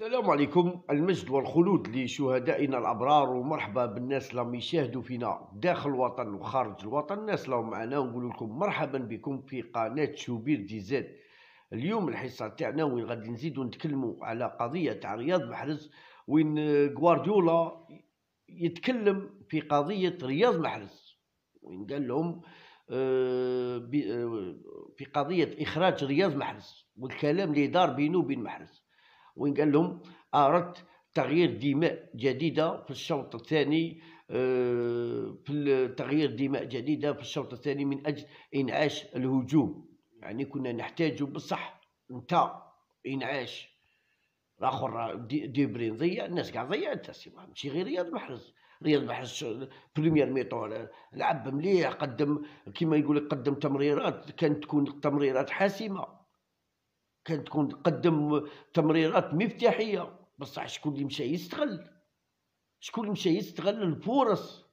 السلام عليكم المجد والخلود لشهدائنا الابرار ومرحبا بالناس اللي يشاهدوا فينا داخل الوطن وخارج الوطن الناس اللي معنا نقول لكم مرحبا بكم في قناه شوبير دي زاد اليوم الحصه تاعنا وين غادي نزيدو نتكلموا على قضيه تاع رياض محرز وين غوارديولا يتكلم في قضيه رياض محرز وين قال لهم آه، آه، في قضيه اخراج رياض محرز والكلام اللي دار بينه وبين محرز وين قال لهم اردت آه، تغيير دماء جديده في الشوط الثاني آه، في تغيير دماء جديده في الشوط الثاني من اجل انعاش الهجوم يعني كنا نحتاج بصح نتا انعاش الاخر برين ضيع الناس كاع ضيعتها سي ماشي غير رياض محرز رياض محرز بريمير ميطون لعب مليح قدم كيما يقول قدم تمريرات كانت تكون تمريرات حاسمه كان تكون تقدم تمريرات مفتاحيه بصح شكون اللي مشى يستغل شكون اللي مشى يستغل الفرص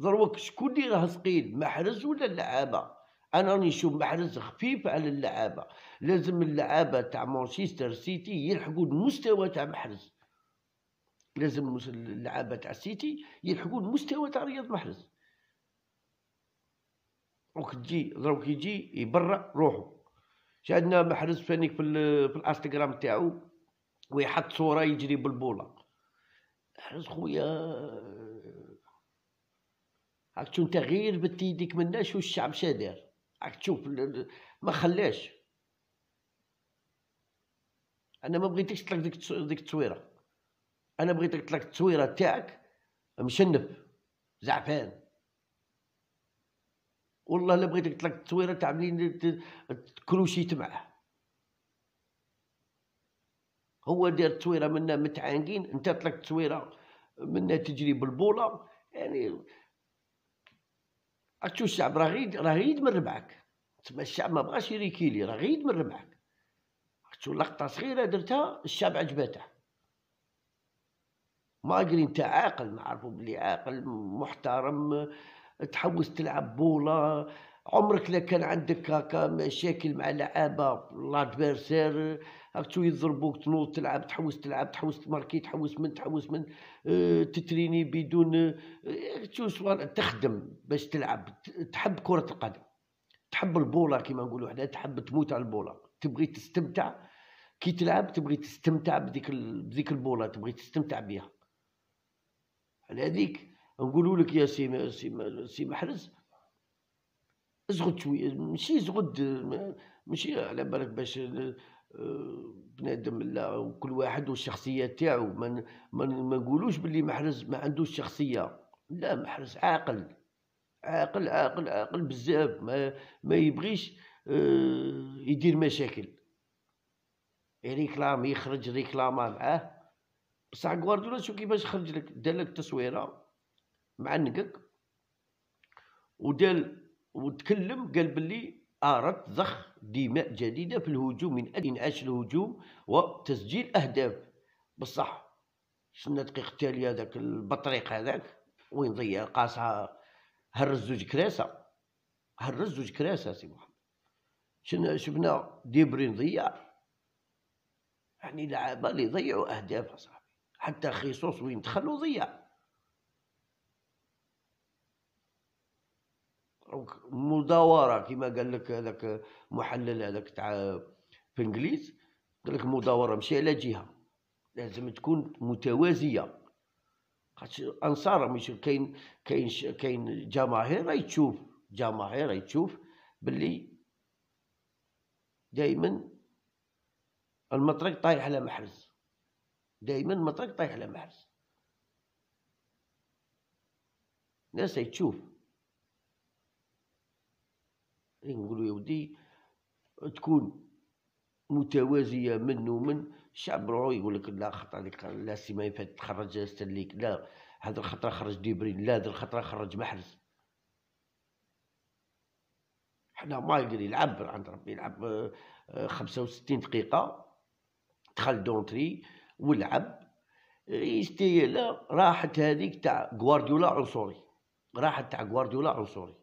ضروك شكون اللي راه ثقيل محرز ولا اللعابه انا راني نشوف محرز خفيف على اللعابه لازم اللعابه تاع مانشستر سيتي يلحقوا المستوى تاع محرز لازم اللعابه تاع السيتي يلحقوا المستوى تاع رياض محرز وكتجي ضروك يجي يبرع روحه عندنا محرز فانيك في, في الانستغرام تاعو ويحط صوره يجري بالبوله محرز خويا راك تشوف انت غير بت يديك مناش الشعب شادير راك تشوف ما خلاش انا ما بغيتكش تطلق ديك ديك التصويره انا بغيتك تطلق التصويره تاعك مشنف زعفان والله لا بغيتك تطلق التصويره تعملين كروشيت معاه هو دار تصويره منا متعانقين انت طلقت تصويره منا تجري بالبوله يعني عرفتو الشعب راه غيد راه غيد من ربعك تما الشعب ما بغاش يريكيلي راه غيد من ربعك عرفتو لقطه صغيره درتها الشعب عجبته ما قال انت عاقل نعرفو بلي عاقل محترم تحوس تلعب بوله عمرك لا كان عندك هكا مشاكل مع لعابه لادفيرسير هاك تو يضربوك تنوض تلعب تحوس تلعب تحوس تماركي تحوس من تحوس من اه تتريني بدون اه تخدم باش تلعب تحب كرة القدم تحب البولا كيما نقولوا حنا تحب تموت على البولا تبغي تستمتع كي تلعب تبغي تستمتع بديك البولا تبغي تستمتع بها على هذيك نقولوا لك يا سي سي محرز زغد شويه ماشي زغد ماشي على بالك باش آه، بنادم لا كل واحد والشخصيه تاعو ما ما نقولوش باللي محرز ما عندوش شخصيه لا محرز عاقل عاقل عاقل عاقل بزاف ما ما يبغيش آه، يدير مشاكل ريكلام يخرج ريكلاما معاه بصح غوارديولا شو كيفاش خرج لك دار لك تصويره معنقك ودال وتكلم قال بلي ارد ضخ دماء جديدة في الهجوم من أجل إنعاش الهجوم وتسجيل أهداف بصح شنا دقيقة التالية هذاك البطريق هذاك وين ضيع قاصها هرز زوج كراسة هرز زوج كراسة سي محمد شنا شفنا ديبري ضيع يعني لعابة اللي ضيعوا أهداف صاحبي حتى خيصوص وين دخلوا ضيع مداوره كما قال لك هذاك محلل هذاك تاع في انجليز قال لك مداوره ماشي على جهه لازم تكون متوازيه خاطش انصار مش كاين كاين كاين جماهير راهي تشوف جماهير راهي تشوف باللي دائما المطرق طايح على محرز دائما المطرق طايح على محرز الناس تشوف إيه نقولوا يا ودي تكون متوازيه من ومن الشعب روحو يقول لك لا خطا عليك لا السيما فات تخرج استليك لا هذا الخطره خرج ديبرين لا هذا الخطره خرج محرز حنا ما يقدر يلعب عند ربي يلعب آه، وستين دقيقه دخل دونتري ولعب لا راحت هذيك تاع غوارديولا عنصري راحت تاع غوارديولا عنصري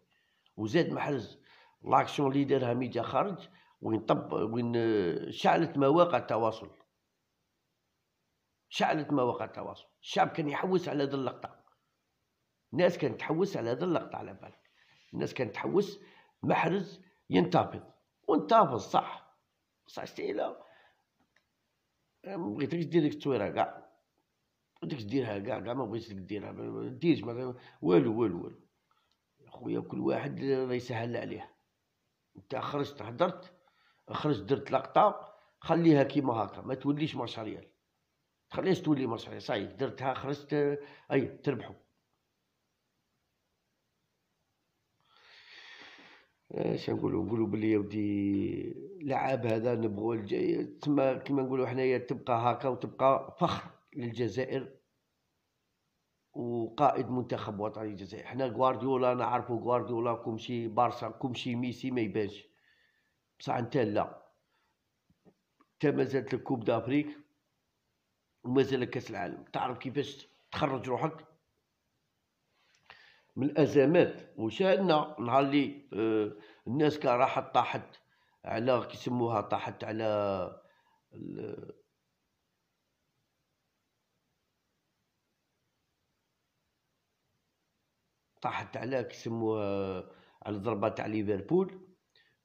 وزاد محرز لاكسيون اللي دارها ميديا خارج وين طب وين شعلت مواقع التواصل شعلت مواقع التواصل الشعب كان يحوس على هذه اللقطه الناس كانت تحوس على هذه اللقطه على بالك الناس كانت تحوس محرز ينتفض وانتفض صح صح استيلا ما بغيتكش دير ديك التصويره كاع بدك ديرها كاع كاع ما بغيتش ديرها ما ديرش والو والو والو خويا كل واحد الله يسهل عليه انت خرجت هدرت خرجت درت لقطه خليها كيما هكا ما توليش مارشاليال تخليش تخليهاش تولي مارشاليال صاي درتها خرجت اي تربحوا اش نقولوا نقولوا بلي يا ودي لعاب هذا نبغوا تما كيما نقولوا حنايا تبقى هكا وتبقى فخر للجزائر وقائد منتخب وطني الجزائر حنا غوارديولا نعرفو غوارديولا كومشي بارسا كومشي ميسي ما يبانش بصح انت لا انت مازالت الكوب دافريك ومازال كاس العالم تعرف كيفاش تخرج روحك من الازمات وشاهدنا نهار اللي آه الناس كان راحت طاحت على كيسموها طاحت على طاحت على كيسموها آه، على الضربه تاع ليفربول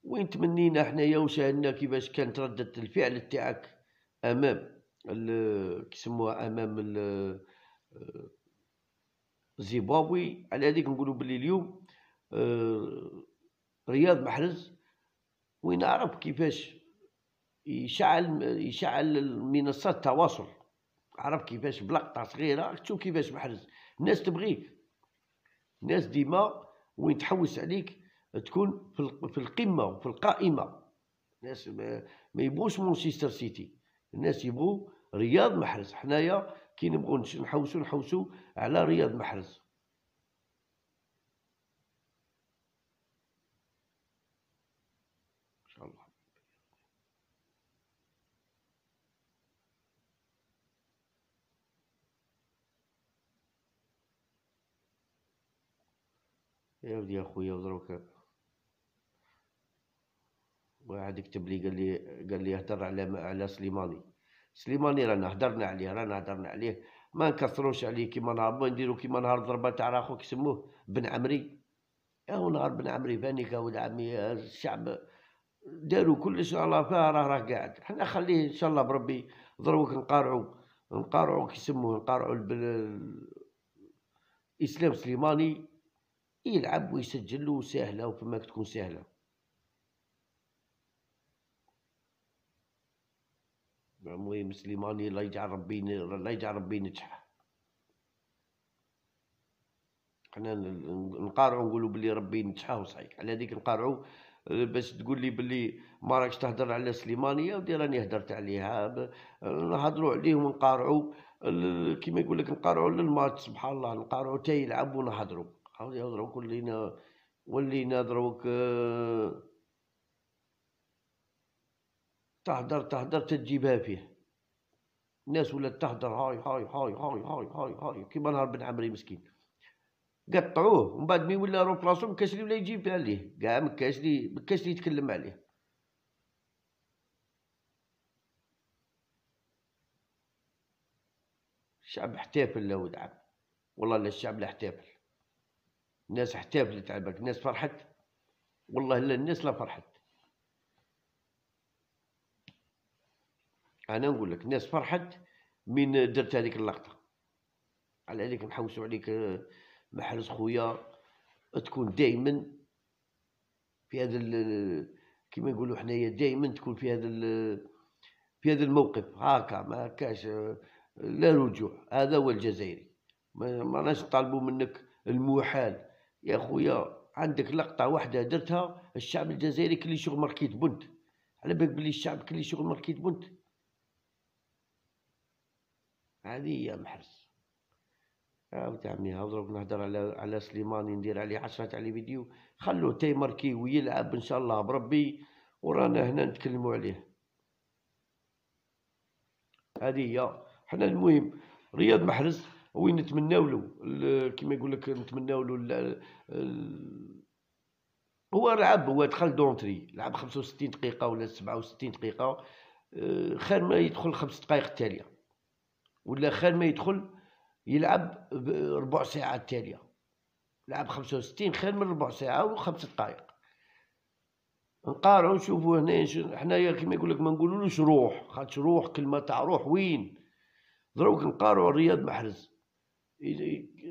وين تمنينا حنايا وشاهدنا كيفاش كانت ردة الفعل تاعك امام كيسموها امام آه، زيمبابوي على هذيك نقولوا بلي اليوم آه، رياض محرز وين عرف كيفاش يشعل يشعل منصات التواصل عرف كيفاش بلقطه صغيره تشوف كيفاش محرز الناس تبغيه الناس ديما وين تحوس عليك تكون في القمه وفي القائمه الناس ما يبغوش مانشستر سيتي الناس يبغوا رياض محرز حنايا كي نبغوا نحوسوا نحوسوا على رياض محرز ان شاء الله يا ودي اخويا ودروك واحد كتب لي قال لي قال لي هضر على على سليماني سليماني رانا هضرنا عليه رانا هضرنا عليه ما نكثروش عليه كيما نهار ما نديرو كيما نهار ضربه تاع اخوك يسموه بن عمري هو نهار بن عمري فانيكا ولد عمي الشعب داروا كلش الله فيها راه راه قاعد حنا خليه ان شاء الله بربي ضروك نقارعوا نقارعوا كيسموه نقارعوا الاسلام سليماني يلعب ويسجل وسهلة وكما تكون سهلة المهم سليماني الله يجعل ربي الله يجعل ربي نجح حنا نقارعو نقولو بلي ربي نجحه صحيح على ديك نقارعو آه، باش تقول لي بلي ما راكش تهضر على سليمانيه ودي راني هدرت عليها نهضروا عليه ونقارعوا كيما يقول لك نقارعوا للماتش سبحان الله نقارعوا تا يلعب ونهضروا عاود يهضروك ولينا ولينا دروك آه، تهدر تهدر تجيبها فيه الناس ولات تهدر هاي هاي هاي هاي هاي هاي هاي كيما نهار بن عمري مسكين قطعوه ومن بعد مي ولا روك راسو مكاش ولا يجيب عليه كاع مكاش لي مكاش لي يتكلم عليه الشعب احتفل لو ودعم والله لا الشعب لا احتفل الناس احتفلت على بالك الناس فرحت والله لا الناس لا فرحت انا نقول لك الناس فرحت من درت هذيك اللقطه على هذيك نحوسوا عليك آه، محرز خويا تكون دائما في هذا كما نقولوا حنايا دائما تكون في هذا في هذا الموقف هاكا ما كاش آه، لا رجوع هذا هو الجزائري ما راناش نطالبوا منك المحال يا خويا عندك لقطة واحدة درتها الشعب الجزائري كل شغل ماركيت بنت على بالك بلي الشعب كل شغل ماركيت بنت هذه هي محرس عاود تعمي هضرب نهضر على على سليماني ندير عليه عشرة تاع لي فيديو خلوه تا يماركي ويلعب ان شاء الله بربي ورانا هنا نتكلموا عليه هذه هي حنا المهم رياض محرز وين نتمناو له كيما يقول لك نتمناو له هو لعب هو دخل دونتري لعب 65 دقيقة ولا 67 دقيقة آه، خير ما يدخل خمس دقائق التالية ولا خير ما يدخل يلعب ربع ساعة التالية لعب 65 خير من ربع ساعة وخمس دقائق نقارعوا نشوفوا هنا حنايا كيما يقول لك ما نقولولوش روح خاطش روح كلمة تاع روح وين دروك نقارعوا الرياض محرز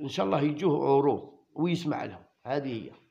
ان شاء الله يجوه عروض ويسمع لهم هذه هي